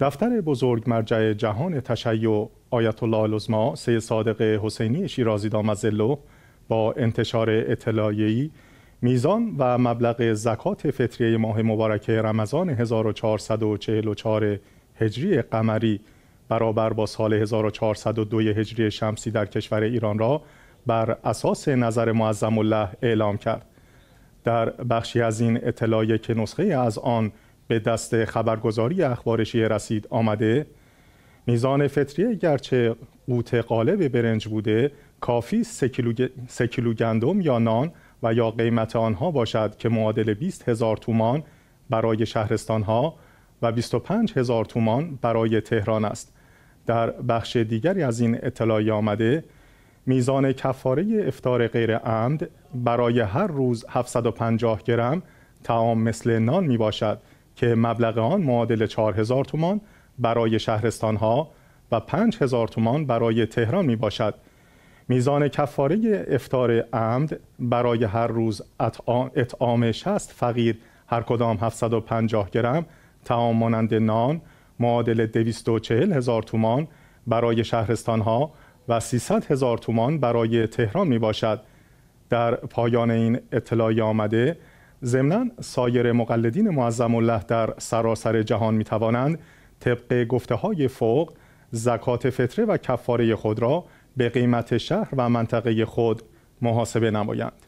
دفتر بزرگ مرجع جهان تشیع آیت الله العظما سید صادق حسینی شیرازی دامزلو با انتشار اطلاعیه‌ای میزان و مبلغ زکات فطریه ماه مبارک رمضان 1444 هجری قمری برابر با سال 1402 هجری شمسی در کشور ایران را بر اساس نظر معظم الله اعلام کرد در بخشی از این اطلاعیه که نسخه از آن به دست خبرگزاری اخبارشی رسید آمده میزان فطریه گرچه قوت قالب برنج بوده کافی سه گندم یا نان و یا قیمت آنها باشد که معادل 20 هزار تومان برای شهرستان ها و 25 هزار تومان برای تهران است در بخش دیگری از این اطلاعی آمده میزان کفاره افتار غیر عمد برای هر روز 750 گرم تعام مثل نان می باشد که مبلغ آن معادل 4000 تومان برای شهرستان ها و 5000 تومان برای تهران می باشد میزان کفاره افتار عمد برای هر روز اطعام 60 فقیر هر کدام 750 گرم تعام مانند نان معادل 240 هزار تومان برای شهرستان ها و 300 هزار تومان برای تهران می باشد. در پایان این اطلاعی آمده ضمنا سایر مقلدین معظم الله در سراسر جهان می توانند طبق گفته های فوق زکات فطره و کفاره خود را به قیمت شهر و منطقه خود محاسبه نمایند.